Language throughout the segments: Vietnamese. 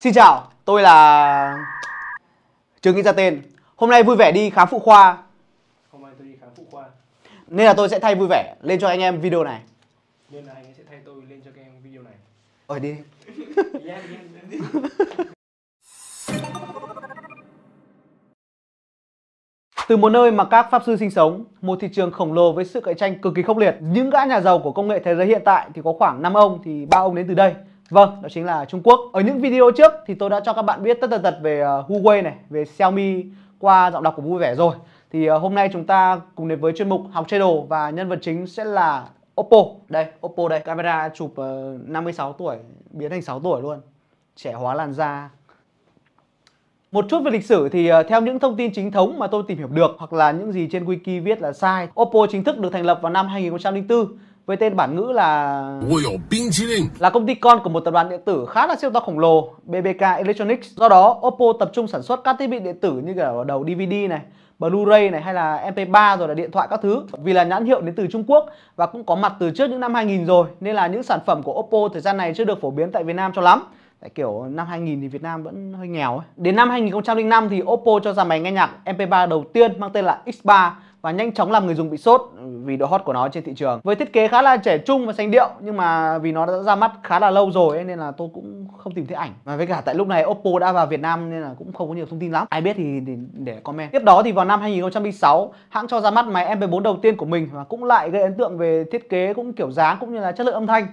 Xin chào, tôi là chưa nghĩ ra tên. Hôm nay vui vẻ đi khám phụ khoa. Hôm nay tôi đi khám phụ khoa. Nên là tôi sẽ thay vui vẻ lên cho anh em video này. Nên là anh ấy sẽ thay tôi lên cho các em video này. Ở đi. Từ một nơi mà các pháp sư sinh sống, một thị trường khổng lồ với sự cạnh tranh cực kỳ khốc liệt, những gã nhà giàu của công nghệ thế giới hiện tại thì có khoảng 5 ông thì ba ông đến từ đây. Vâng, đó chính là Trung Quốc. Ở những video trước thì tôi đã cho các bạn biết tất tật tật về ờ, Huawei này, về Xiaomi qua giọng đọc của vui vẻ rồi. Thì ờ, hôm nay chúng ta cùng đến với chuyên mục học chơi đồ và nhân vật chính sẽ là Oppo. Đây, Oppo đây, camera chụp ờ, uh, 56 tuổi, biến thành 6 tuổi luôn. Trẻ hóa làn da. Một chút về lịch sử thì theo những thông tin chính thống mà tôi tìm hiểu được hoặc là những gì trên wiki viết là sai, Oppo chính thức được thành lập vào năm 2004 với tên bản ngữ là là công ty con của một tập đoàn điện tử khá là siêu to khổng lồ BBK Electronics. Do đó, Oppo tập trung sản xuất các thiết bị điện tử như kiểu đầu DVD này, Blu-ray này hay là MP3 rồi là điện thoại các thứ vì là nhãn hiệu đến từ Trung Quốc và cũng có mặt từ trước những năm 2000 rồi nên là những sản phẩm của Oppo thời gian này chưa được phổ biến tại Việt Nam cho lắm tại kiểu năm 2000 thì Việt Nam vẫn hơi nghèo ấy. Đến năm 2005 thì Oppo cho ra máy nghe nhạc MP3 đầu tiên mang tên là X3 và nhanh chóng làm người dùng bị sốt vì độ hot của nó trên thị trường. Với thiết kế khá là trẻ trung và sành điệu nhưng mà vì nó đã ra mắt khá là lâu rồi ấy, nên là tôi cũng không tìm thấy ảnh. Và với cả tại lúc này Oppo đã vào Việt Nam nên là cũng không có nhiều thông tin lắm. Ai biết thì để comment. Tiếp đó thì vào năm 2006, hãng cho ra mắt máy MP4 đầu tiên của mình và cũng lại gây ấn tượng về thiết kế cũng kiểu dáng cũng như là chất lượng âm thanh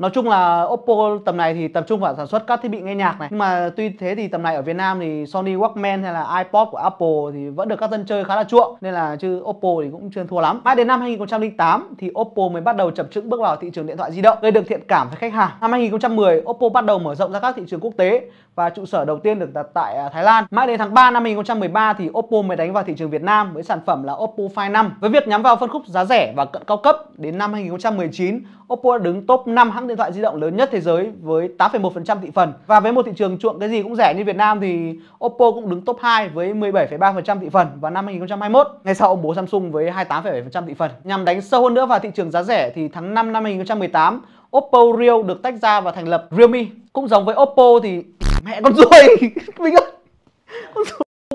nói chung là Oppo tầm này thì tập trung vào sản xuất các thiết bị nghe nhạc này nhưng mà tuy thế thì tầm này ở Việt Nam thì Sony Walkman hay là iPod của Apple thì vẫn được các dân chơi khá là chuộng nên là chứ Oppo thì cũng chưa thua lắm mãi đến năm 2008 thì Oppo mới bắt đầu chập chững bước vào thị trường điện thoại di động gây được thiện cảm với khách hàng năm 2010 Oppo bắt đầu mở rộng ra các thị trường quốc tế và trụ sở đầu tiên được đặt tại à, Thái Lan mãi đến tháng 3 năm 2013 thì Oppo mới đánh vào thị trường Việt Nam với sản phẩm là Oppo Find 5 với việc nhắm vào phân khúc giá rẻ và cận cao cấp đến năm 2019, Oppo đã đứng top 5 hãng điện thoại di động lớn nhất thế giới với 8,1% thị phần. Và với một thị trường chuộng cái gì cũng rẻ như Việt Nam thì Oppo cũng đứng top 2 với 17,3% thị phần vào năm 2021. Ngay sau ông bố Samsung với 28,7% thị phần. Nhằm đánh sâu hơn nữa vào thị trường giá rẻ thì tháng 5 năm 2018, Oppo Real được tách ra và thành lập Realme. Cũng giống với Oppo thì mẹ con ruồi mình ơi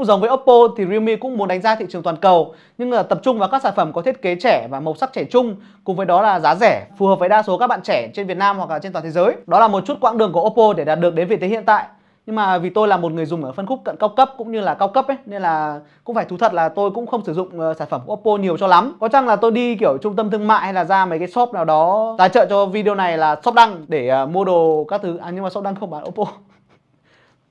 cũng giống với Oppo thì Realme cũng muốn đánh ra thị trường toàn cầu nhưng là tập trung vào các sản phẩm có thiết kế trẻ và màu sắc trẻ trung cùng với đó là giá rẻ phù hợp với đa số các bạn trẻ trên Việt Nam hoặc là trên toàn thế giới. Đó là một chút quãng đường của Oppo để đạt được đến vị thế hiện tại. Nhưng mà vì tôi là một người dùng ở phân khúc cận cao cấp cũng như là cao cấp ấy nên là cũng phải thú thật là tôi cũng không sử dụng ờ, sản phẩm của Oppo nhiều cho lắm. Có chăng là tôi đi kiểu trung tâm thương mại hay là ra mấy cái shop nào đó tài trợ cho video này là shop đăng để ờ, mua đồ các thứ à nhưng mà shop đăng không bán Oppo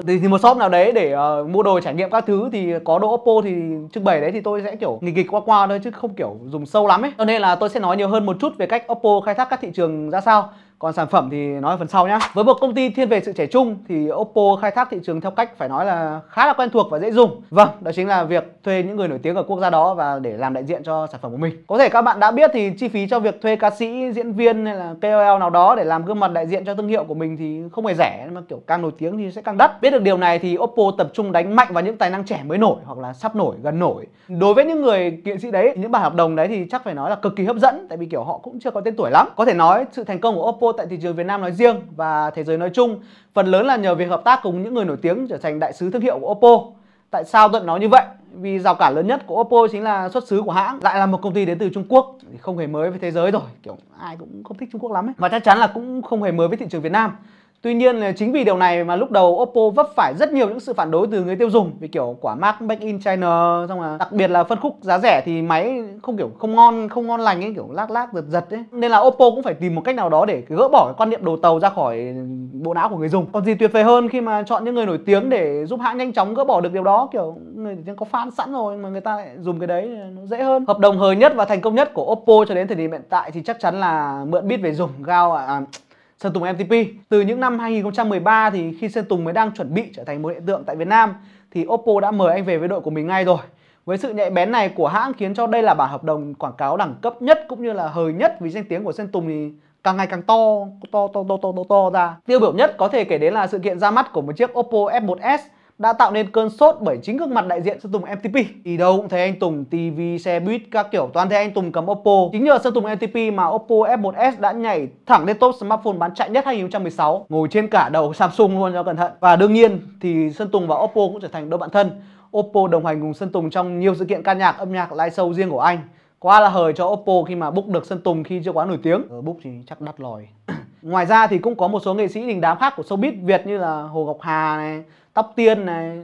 thì, một shop nào đấy để uh, mua đồ trải nghiệm các thứ thì có đồ Oppo thì trưng bày đấy thì tôi sẽ kiểu nghịch nghịch qua qua thôi chứ không kiểu dùng sâu lắm ấy cho nên là tôi sẽ nói nhiều hơn một chút về cách Oppo khai thác các thị trường ra sao còn sản phẩm thì nói ở phần sau nhé với một công ty thiên về sự trẻ trung thì Oppo khai thác thị trường theo cách phải nói là khá là quen thuộc và dễ dùng vâng đó chính là việc thuê những người nổi tiếng ở quốc gia đó và để làm đại diện cho sản phẩm của mình có thể các bạn đã biết thì chi phí cho việc thuê ca sĩ diễn viên hay là KOL nào đó để làm gương mặt đại diện cho thương hiệu của mình thì không hề rẻ mà kiểu càng nổi tiếng thì sẽ càng đắt biết được điều này thì Oppo tập trung đánh mạnh vào những tài năng trẻ mới nổi hoặc là sắp nổi gần nổi đối với những người nghệ sĩ đấy những bản hợp đồng đấy thì chắc phải nói là cực kỳ hấp dẫn tại vì kiểu họ cũng chưa có tên tuổi lắm có thể nói sự thành công của Oppo cô tại thị trường Việt Nam nói riêng và thế giới nói chung phần lớn là nhờ việc hợp tác cùng những người nổi tiếng trở thành đại sứ thương hiệu của Oppo. Tại sao tận nói như vậy? Vì rào cản lớn nhất của Oppo chính là xuất xứ của hãng Lại là một công ty đến từ Trung Quốc Không hề mới với thế giới rồi Kiểu ai cũng không thích Trung Quốc lắm ấy Và chắc chắn là cũng không hề mới với thị trường Việt Nam Tuy nhiên là chính vì điều này mà lúc đầu Oppo vấp phải rất nhiều những sự phản đối từ người tiêu dùng vì kiểu quả mác Made in China xong là đặc biệt là phân khúc giá rẻ thì máy không kiểu không ngon không ngon lành ấy kiểu lác lác giật giật ấy. Nên là Oppo cũng phải tìm một cách nào đó để gỡ bỏ cái quan niệm đồ tàu ra khỏi bộ não của người dùng. Còn gì tuyệt vời hơn khi mà chọn những người nổi tiếng để giúp hãng nhanh chóng gỡ bỏ được điều đó kiểu người có fan sẵn rồi mà người ta lại dùng cái đấy nó dễ hơn. Hợp đồng hời nhất và thành công nhất của Oppo cho đến thời điểm hiện tại thì chắc chắn là mượn biết về dùng gao à, à Sơn Tùng MTP. Từ những năm 2013 thì khi Sơn Tùng mới đang chuẩn bị trở thành một hiện tượng tại Việt Nam thì Oppo đã mời anh về với đội của mình ngay rồi. Với sự nhạy bén này của hãng khiến cho đây là bản hợp đồng quảng cáo đẳng cấp nhất cũng như là hời nhất vì danh tiếng của Sơn Tùng thì càng ngày càng to, to, to, to, to, to, to ra. Tiêu biểu nhất có thể kể đến là sự kiện ra mắt của một chiếc Oppo F1s đã tạo nên cơn sốt bởi chính gương mặt đại diện Sơn Tùng MTP. Thì đâu cũng thấy anh Tùng TV, xe buýt, các kiểu toàn thấy anh Tùng cầm Oppo. Chính nhờ Sơn Tùng MTP mà Oppo F1s đã nhảy thẳng lên top smartphone bán chạy nhất 2016, ngồi trên cả đầu Samsung luôn cho cẩn thận. Và đương nhiên thì Sơn Tùng và Oppo cũng trở thành đôi bạn thân. Oppo đồng hành cùng Sơn Tùng trong nhiều sự kiện ca nhạc, âm nhạc, live show riêng của anh. Quá là hời cho Oppo khi mà book được Sơn Tùng khi chưa quá nổi tiếng. Ở ờ, book thì chắc đắt lòi. Ngoài ra thì cũng có một số nghệ sĩ đình đám khác của showbiz Việt như là Hồ Ngọc Hà này, tóc tiên này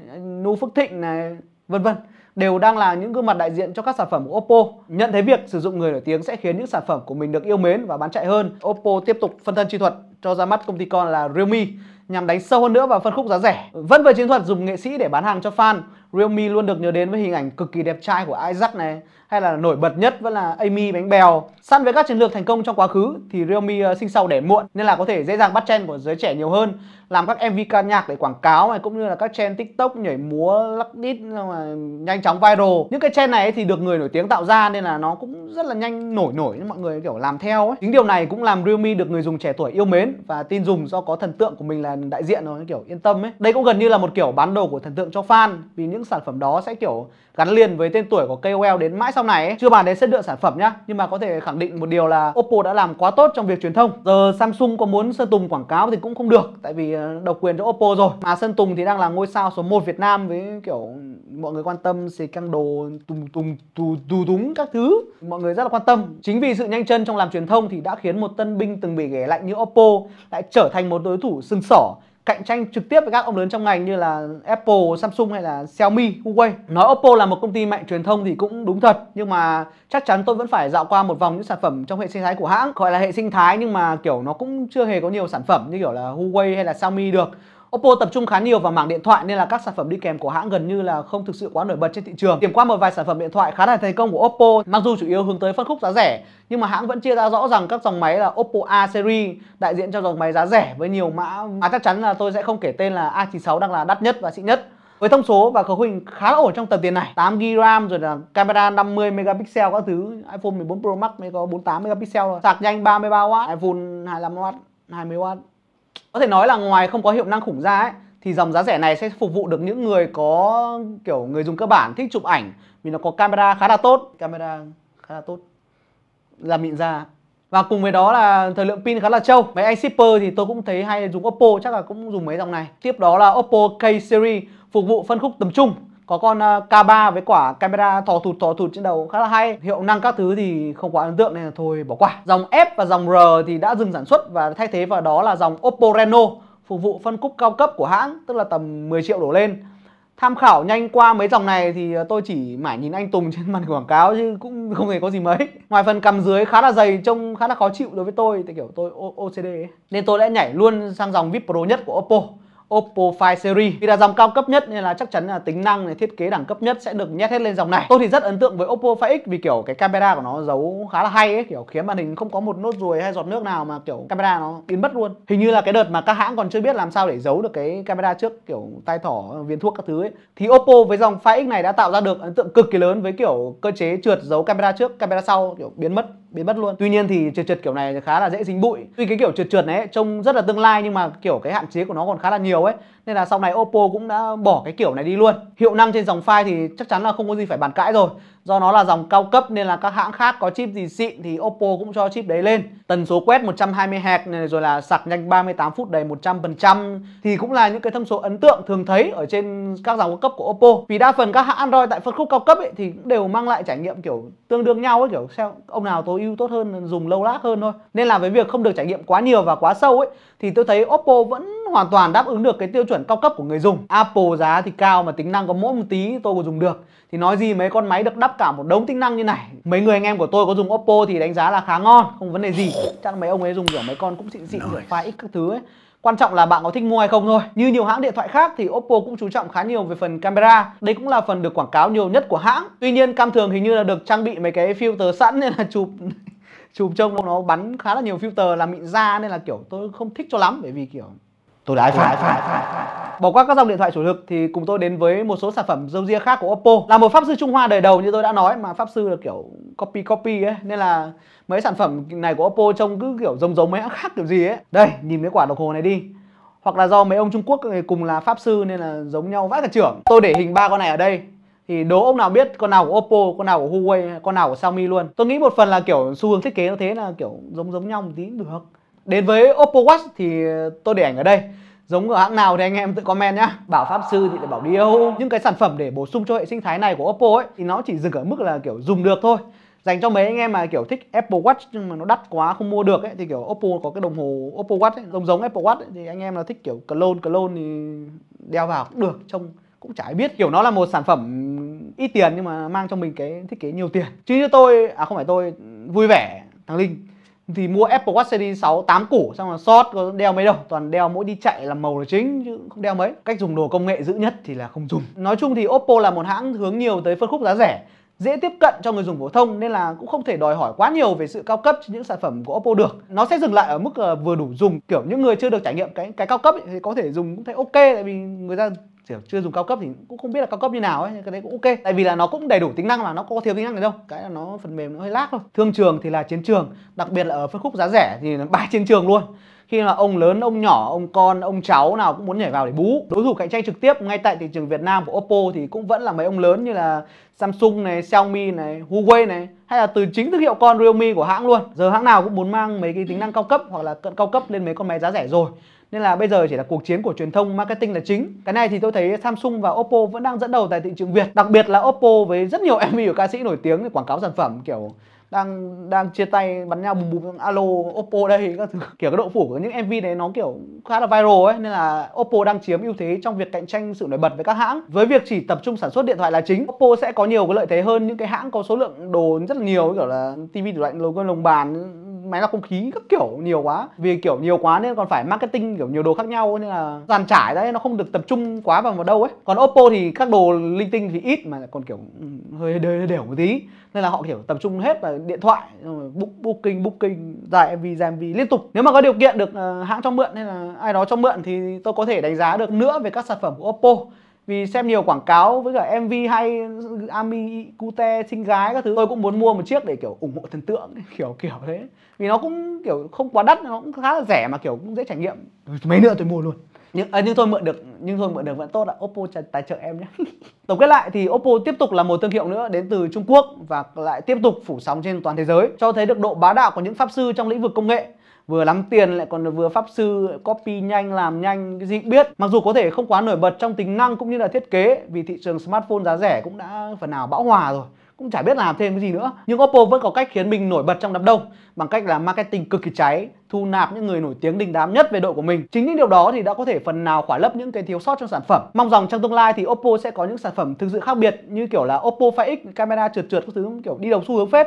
nu phước thịnh này vân vân đều đang là những gương mặt đại diện cho các sản phẩm của Oppo. Nhận thấy việc sử dụng người nổi tiếng sẽ khiến những sản phẩm của mình được yêu mến và bán chạy hơn, Oppo tiếp tục phân thân chi thuật cho ra mắt công ty con là Realme nhằm đánh sâu hơn nữa vào phân khúc giá rẻ. Vẫn với chiến thuật dùng nghệ sĩ để bán hàng cho fan, Realme luôn được nhớ đến với hình ảnh cực kỳ đẹp trai của Isaac này, hay là nổi bật nhất vẫn là Amy bánh bèo. Săn với các chiến lược thành công trong quá khứ thì Realme ờ, sinh sau để muộn nên là có thể dễ dàng bắt trend của giới trẻ nhiều hơn, làm các MV ca nhạc để quảng cáo này cũng như là các trend TikTok nhảy múa lắc đít mà nhanh chóng viral. Những cái trend này thì được người nổi tiếng tạo ra nên là nó cũng rất là nhanh nổi nổi nên mọi người kiểu làm theo ấy. Chính điều này cũng làm Realme được người dùng trẻ tuổi yêu mến và tin dùng do có thần tượng của mình là đại diện rồi kiểu yên tâm ấy. Đây cũng gần như là một kiểu bán đồ của thần tượng cho fan vì những sản phẩm đó sẽ kiểu gắn liền với tên tuổi của KOL đến mãi sau trong này ấy, chưa bàn đến chất lựa sản phẩm nhá nhưng mà có thể khẳng định một điều là Oppo đã làm quá tốt trong việc truyền thông giờ Samsung có muốn Sơn Tùng quảng cáo thì cũng không được tại vì ờ, độc quyền cho Oppo rồi mà Sơn Tùng thì đang là ngôi sao số 1 Việt Nam với kiểu mọi người quan tâm xì căng đồ tùng tùng tù tù túng các thứ mọi người rất là quan tâm chính vì sự nhanh chân trong làm truyền thông thì đã khiến một tân binh từng bị ghẻ lạnh như Oppo lại trở thành một đối thủ sừng sỏ cạnh tranh trực tiếp với các ông lớn trong ngành như là Apple, Samsung hay là Xiaomi, Huawei. Nói Oppo là một công ty mạnh truyền thông thì cũng đúng thật nhưng mà chắc chắn tôi vẫn phải dạo qua một vòng những sản phẩm trong hệ sinh thái của hãng. Gọi là hệ sinh thái nhưng mà kiểu nó cũng chưa hề có nhiều sản phẩm như kiểu là Huawei hay là Xiaomi được. Oppo tập trung khá nhiều vào mảng điện thoại nên là các sản phẩm đi kèm của hãng gần như là không thực sự quá nổi bật trên thị trường. Điểm qua một vài sản phẩm điện thoại khá là thành công của Oppo, mặc dù chủ yếu hướng tới phân khúc giá rẻ, nhưng mà hãng vẫn chia ra rõ rằng các dòng máy là Oppo A series đại diện cho dòng máy giá rẻ với nhiều mã mà chắc chắn là tôi sẽ không kể tên là A96 đang là đắt nhất và xịn nhất với thông số và cấu hình khá là ổn trong tầm tiền này 8 GB RAM rồi là camera 50 megapixel các thứ iPhone 14 Pro Max mới có 48 megapixel rồi sạc nhanh 33W iPhone 25W 20W có thể nói là ngoài không có hiệu năng khủng ra ấy thì dòng giá rẻ này sẽ phục vụ được những người có kiểu người dùng cơ bản thích chụp ảnh vì nó có camera khá là tốt camera khá là tốt làm mịn ra và cùng với đó là thời lượng pin khá là trâu Máy iShipper thì tôi cũng thấy hay dùng Oppo chắc là cũng dùng mấy dòng này Tiếp đó là Oppo K-Series phục vụ phân khúc tầm trung có con ờ, K3 với quả camera thò thụt thò thụt trên đầu khá là hay hiệu năng các thứ thì không quá ấn tượng nên là thôi bỏ qua dòng F và dòng R thì đã dừng sản xuất và thay thế vào đó là dòng Oppo Reno phục vụ phân khúc cao cấp của hãng tức là tầm 10 triệu đổ lên tham khảo nhanh qua mấy dòng này thì ờ, tôi chỉ mải nhìn anh Tùng trên màn quảng cáo chứ cũng không hề có gì mấy. Ngoài phần cầm dưới khá là dày trông khá là khó chịu đối với tôi thì kiểu tôi OCD ấy. Nên tôi đã nhảy luôn sang dòng VIP Pro nhất của Oppo. Oppo Find Series vì là dòng cao cấp nhất nên là chắc chắn là tính năng này thiết kế đẳng cấp nhất sẽ được nhét hết lên dòng này tôi thì rất ấn tượng với Oppo Find X vì kiểu cái camera của nó giấu khá là hay ấy kiểu khiến màn hình không có một nốt ruồi hay giọt nước nào mà kiểu camera nó biến mất luôn hình như là cái đợt mà các hãng còn chưa biết làm sao để giấu được cái camera trước kiểu tai thỏ viên thuốc các thứ ấy thì Oppo với dòng Find X này đã tạo ra được ấn tượng cực kỳ lớn với kiểu cơ chế trượt giấu camera trước camera sau kiểu biến mất biến mất luôn tuy nhiên thì trượt trượt kiểu này khá là dễ dính bụi tuy cái kiểu trượt trượt này ấy, trông rất là tương lai nhưng mà kiểu cái hạn chế của nó còn khá là nhiều ấy nên là sau này Oppo cũng đã bỏ cái kiểu này đi luôn hiệu năng trên dòng file thì chắc chắn là không có gì phải bàn cãi rồi do nó là dòng cao cấp nên là các hãng khác có chip gì xịn thì Oppo cũng cho chip đấy lên tần số quét 120 Hz này rồi là sạc nhanh 38 phút đầy 100% thì cũng là những cái thông số ấn tượng thường thấy ở trên các dòng cao cấp của Oppo vì đa phần các hãng Android tại phân khúc cao cấp ấy thì cũng đều mang lại trải nghiệm kiểu tương đương nhau ấy kiểu xem ông nào tối ưu tốt hơn dùng lâu lát hơn thôi nên là với việc không được trải nghiệm quá nhiều và quá sâu ấy thì tôi thấy Oppo vẫn hoàn toàn đáp ứng được cái tiêu chuẩn cao cấp của người dùng Apple giá thì cao mà tính năng có mỗi một tí tôi còn dùng được thì nói gì mấy con máy được đắp cả một đống tính năng như này mấy người anh em của tôi có dùng oppo thì đánh giá là khá ngon không vấn đề gì chắc mấy ông ấy dùng kiểu mấy con cũng xịn xịn kiểu pha x các thứ ấy Quan trọng là bạn có thích mua hay không thôi. Như nhiều hãng điện thoại khác thì Oppo cũng chú trọng khá nhiều về phần camera. Đây cũng là phần được quảng cáo nhiều nhất của hãng. Tuy nhiên cam thường hình như là được trang bị mấy cái filter sẵn nên là chụp chụp trông nó bắn khá là nhiều filter làm mịn da nên là kiểu tôi không thích cho lắm bởi vì kiểu tôi đã phải phải phải bỏ qua các dòng điện thoại chủ lực thì cùng tôi đến với một số sản phẩm dâu ria khác của Oppo là một pháp sư Trung Hoa đời đầu như tôi đã nói mà pháp sư là kiểu copy copy ấy nên là mấy sản phẩm này của Oppo trông cứ kiểu giống giống mấy hãng khác kiểu gì ấy đây nhìn cái quả đồng hồ này đi hoặc là do mấy ông Trung Quốc cùng là pháp sư nên là giống nhau vãi cả trưởng tôi để hình ba con này ở đây thì đố ông nào biết con nào của Oppo, con nào của Huawei, con nào của Xiaomi luôn. Tôi nghĩ một phần là kiểu xu hướng thiết kế nó thế là kiểu giống giống nhau một tí cũng được. Đến với Oppo Watch thì tôi để ảnh ở đây Giống ở hãng nào thì anh em tự comment nhá Bảo Pháp Sư thì lại bảo Dio Những cái sản phẩm để bổ sung cho hệ sinh thái này của Oppo ấy Thì nó chỉ dừng ở mức là kiểu dùng được thôi Dành cho mấy anh em mà kiểu thích Apple Watch nhưng mà nó đắt quá không mua được ấy Thì kiểu Oppo có cái đồng hồ Oppo Watch ấy, giống giống Apple Watch ấy, Thì anh em là thích kiểu clone clone thì đeo vào cũng được Trông cũng chả biết Kiểu nó là một sản phẩm ít tiền nhưng mà mang cho mình cái thiết kế nhiều tiền Chứ như tôi, à không phải tôi, vui vẻ thằng Linh thì mua Apple Watch Series 6 8 củ xong rồi short có đeo mấy đâu toàn đeo mỗi đi chạy là màu là chính chứ không đeo mấy cách dùng đồ công nghệ dữ nhất thì là không dùng nói chung thì Oppo là một hãng hướng nhiều tới phân khúc giá rẻ dễ tiếp cận cho người dùng phổ thông nên là cũng không thể đòi hỏi quá nhiều về sự cao cấp trên những sản phẩm của Oppo được. Nó sẽ dừng lại ở mức ờ, vừa đủ dùng, kiểu những người chưa được trải nghiệm cái cái cao cấp ấy, thì có thể dùng cũng thấy ok tại vì người ta kiểu chưa dùng cao cấp thì cũng không biết là cao cấp như nào ấy cái đấy cũng ok tại vì là nó cũng đầy đủ tính năng mà nó có thiếu tính năng gì đâu cái là nó phần mềm nó hơi lác thôi thương trường thì là chiến trường đặc biệt là ở phân khúc giá rẻ thì là ba chiến trường luôn khi mà ông lớn ông nhỏ ông con ông cháu nào cũng muốn nhảy vào để bú đối thủ cạnh tranh trực tiếp ngay tại thị trường Việt Nam của Oppo thì cũng vẫn là mấy ông lớn như là Samsung này Xiaomi này Huawei này hay là từ chính thương hiệu con Realme của hãng luôn giờ hãng nào cũng muốn mang mấy cái tính năng cao cấp hoặc là cận cao cấp lên mấy con máy giá rẻ rồi nên là bây giờ chỉ là cuộc chiến của truyền thông marketing là chính cái này thì tôi thấy Samsung và Oppo vẫn đang dẫn đầu tại thị trường Việt đặc biệt là Oppo với rất nhiều MV của ca sĩ nổi tiếng để quảng cáo sản phẩm kiểu đang đang chia tay bắn nhau bùm bùm alo oppo đây các thứ kiểu cái độ phủ của những mv này nó kiểu khá là viral ấy nên là oppo đang chiếm ưu thế trong việc cạnh tranh sự nổi bật với các hãng với việc chỉ tập trung sản xuất điện thoại là chính oppo sẽ có nhiều cái lợi thế hơn những cái hãng có số lượng đồ rất là nhiều kiểu là TV tủ lạnh lồng bàn máy lọc không khí các kiểu nhiều quá vì kiểu nhiều quá nên còn phải marketing kiểu nhiều đồ khác nhau nên là dàn trải đấy nó không được tập trung quá vào vào đâu ấy còn oppo thì các đồ linh tinh thì ít mà còn kiểu ừ, hơi đều, đều một tí nên là họ kiểu tập trung hết vào điện thoại booking booking dài mv dài mv liên tục nếu mà có điều kiện được ờ, hãng cho mượn hay là ai đó cho mượn thì tôi có thể đánh giá được nữa về các sản phẩm của oppo vì xem nhiều quảng cáo với cả mv hay ami cute xinh gái các thứ tôi cũng muốn mua một chiếc để kiểu ủng hộ thần tượng kiểu kiểu thế vì nó cũng kiểu không quá đắt nó cũng khá là rẻ mà kiểu cũng dễ trải nghiệm mấy nữa tôi mua luôn nhưng à, nhưng thôi mượn được nhưng thôi mượn được vẫn tốt ạ oppo tài trợ em nhé tổng kết lại thì oppo tiếp tục là một thương hiệu nữa đến từ trung quốc và lại tiếp tục phủ sóng trên toàn thế giới cho thấy được độ bá đạo của những pháp sư trong lĩnh vực công nghệ vừa lắm tiền lại còn vừa pháp sư copy nhanh làm nhanh cái gì biết mặc dù có thể không quá nổi bật trong tính năng cũng như là thiết kế vì thị trường smartphone giá rẻ cũng đã phần nào bão hòa rồi cũng chả biết làm thêm cái gì nữa nhưng Oppo vẫn có cách khiến mình nổi bật trong đám đông bằng cách là marketing cực kỳ cháy thu nạp những người nổi tiếng đình đám nhất về đội của mình chính những điều đó thì đã có thể phần nào khỏa lấp những cái thiếu sót trong sản phẩm mong rằng trong tương lai thì Oppo sẽ có những sản phẩm thực sự khác biệt như kiểu là Oppo Find X camera trượt trượt các thứ kiểu đi đầu xu hướng phết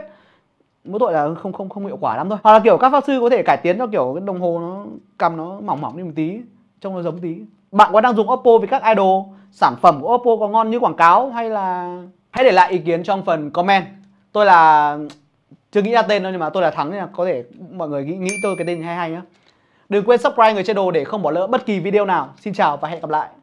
mỗi tội là không không không hiệu quả lắm thôi hoặc là kiểu các pháp sư có thể cải tiến cho kiểu cái đồng hồ nó cầm nó mỏng mỏng đi một tí trông nó giống tí bạn có đang dùng oppo với các idol sản phẩm của oppo có ngon như quảng cáo hay là hãy để lại ý kiến trong phần comment tôi là chưa nghĩ ra tên đâu nhưng mà tôi là thắng nên là có thể mọi người nghĩ nghĩ tôi cái tên hay hay nhá đừng quên subscribe người chơi đồ để không bỏ lỡ bất kỳ video nào xin chào và hẹn gặp lại